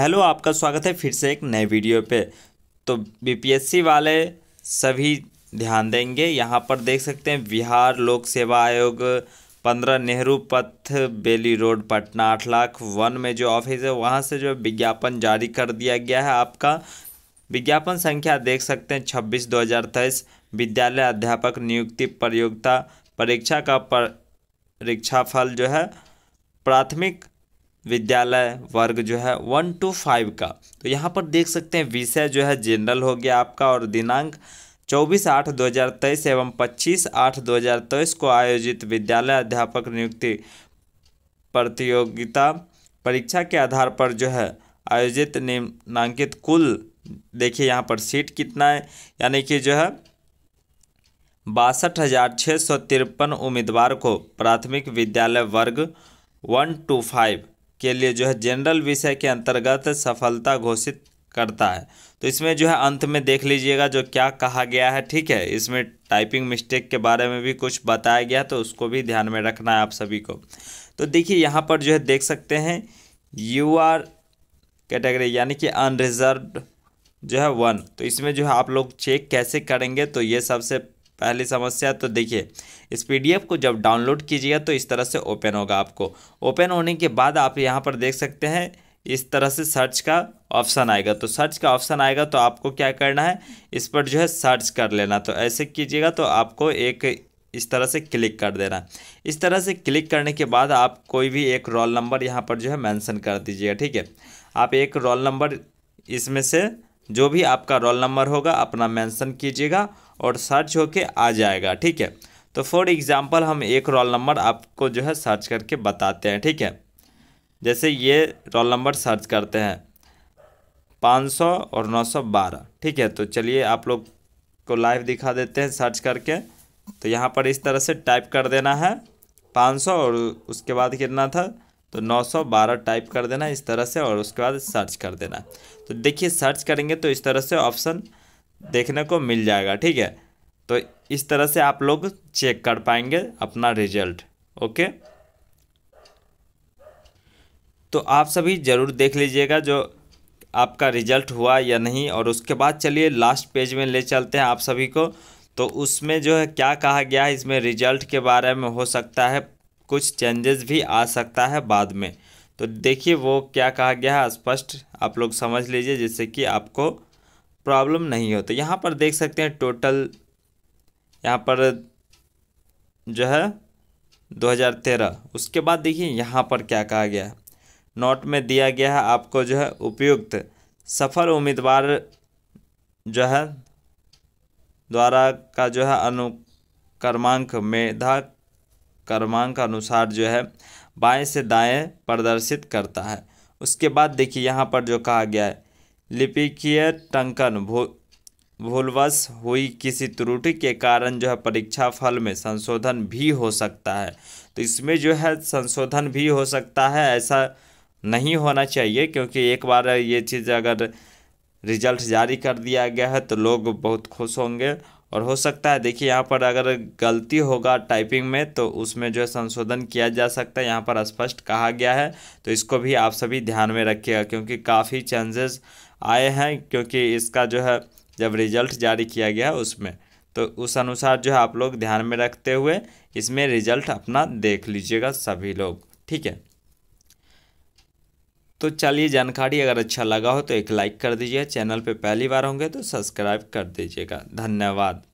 hello आपका स्वागत है फिर से एक नए वीडियो पे तो बीपीएससी वाले सभी ध्यान देंगे यहाँ पर देख सकते हैं बिहार लोक सेवा आयोग पंद्रह नेहरू पथ बेली रोड पटना आठ लाख वन में जो ऑफिस है वहाँ से जो विज्ञापन जारी कर दिया गया है आपका विज्ञापन संख्या देख सकते हैं छब्बीस दो हज़ार तेईस विद्यालय अध्यापक नियुक्ति प्रतियोगिता परीक्षा का परीक्षाफल जो है प्राथमिक विद्यालय वर्ग जो है वन टू फाइव का तो यहाँ पर देख सकते हैं विषय जो है जनरल हो गया आपका और दिनांक चौबीस आठ दो हज़ार तेईस एवं पच्चीस आठ दो हज़ार तेईस को आयोजित विद्यालय अध्यापक नियुक्ति प्रतियोगिता परीक्षा के आधार पर जो है आयोजित निम्नांकित कुल देखिए यहाँ पर सीट कितना है यानी कि जो है बासठ हज़ार छः सौ तिरपन उम्मीदवार को प्राथमिक विद्यालय वर्ग वन टू फाइव के लिए जो है जनरल विषय के अंतर्गत सफलता घोषित करता है तो इसमें जो है अंत में देख लीजिएगा जो क्या कहा गया है ठीक है इसमें टाइपिंग मिस्टेक के बारे में भी कुछ बताया गया तो उसको भी ध्यान में रखना है आप सभी को तो देखिए यहाँ पर जो है देख सकते हैं यू आर कैटेगरी यानी कि अनरिजर्व जो है वन तो इसमें जो है आप लोग चेक कैसे करेंगे तो ये सबसे पहली समस्या तो देखिए इस पीडीएफ को जब डाउनलोड कीजिएगा तो इस तरह से ओपन होगा आपको ओपन होने के बाद आप यहाँ पर देख सकते हैं इस तरह से सर्च का ऑप्शन आएगा तो सर्च का ऑप्शन आएगा तो आपको क्या करना है इस पर जो है सर्च कर लेना तो ऐसे कीजिएगा तो आपको एक इस तरह से क्लिक कर देना इस तरह से क्लिक करने के बाद आप कोई भी एक रोल नंबर यहाँ पर जो है मैंसन कर दीजिएगा ठीक है आप एक रोल नंबर इसमें से जो भी आपका रोल नंबर होगा अपना मैंसन कीजिएगा और सर्च होके आ जाएगा ठीक है तो फॉर एग्ज़ाम्पल हम एक रोल नंबर आपको जो है सर्च करके बताते हैं ठीक है जैसे ये रोल नंबर सर्च करते हैं 500 और 912 ठीक है तो चलिए आप लोग को लाइव दिखा देते हैं सर्च करके तो यहाँ पर इस तरह से टाइप कर देना है 500 और उसके बाद कितना था तो 912 टाइप कर देना इस तरह से और उसके बाद सर्च कर देना तो देखिए सर्च करेंगे तो इस तरह से ऑप्शन देखने को मिल जाएगा ठीक है तो इस तरह से आप लोग चेक कर पाएंगे अपना रिजल्ट ओके तो आप सभी ज़रूर देख लीजिएगा जो आपका रिजल्ट हुआ या नहीं और उसके बाद चलिए लास्ट पेज में ले चलते हैं आप सभी को तो उसमें जो है क्या कहा गया है इसमें रिजल्ट के बारे में हो सकता है कुछ चेंजेस भी आ सकता है बाद में तो देखिए वो क्या कहा गया है स्पष्ट आप लोग समझ लीजिए जिससे कि आपको प्रॉब्लम नहीं होती तो यहाँ पर देख सकते हैं टोटल यहाँ पर जो है 2013 उसके बाद देखिए यहाँ पर क्या कहा गया है नोट में दिया गया है आपको जो है उपयुक्त सफल उम्मीदवार जो है द्वारा का जो है अनुक्रमांक मेधा क्रमांक अनुसार जो है बाएं से दाएं प्रदर्शित करता है उसके बाद देखिए यहाँ पर जो कहा गया है लिपिकीय टंकन भो भूलवश हुई किसी त्रुटि के कारण जो है परीक्षा फल में संशोधन भी हो सकता है तो इसमें जो है संशोधन भी हो सकता है ऐसा नहीं होना चाहिए क्योंकि एक बार ये चीज़ अगर रिजल्ट जारी कर दिया गया है तो लोग बहुत खुश होंगे और हो सकता है देखिए यहाँ पर अगर गलती होगा टाइपिंग में तो उसमें जो है संशोधन किया जा सकता है यहाँ पर स्पष्ट कहा गया है तो इसको भी आप सभी ध्यान में रखिएगा क्योंकि काफ़ी चांसेस आए हैं क्योंकि इसका जो है जब रिजल्ट जारी किया गया उसमें तो उस अनुसार जो है आप लोग ध्यान में रखते हुए इसमें रिजल्ट अपना देख लीजिएगा सभी लोग ठीक है तो चलिए जानकारी अगर अच्छा लगा हो तो एक लाइक कर दीजिए चैनल पे पहली बार होंगे तो सब्सक्राइब कर दीजिएगा धन्यवाद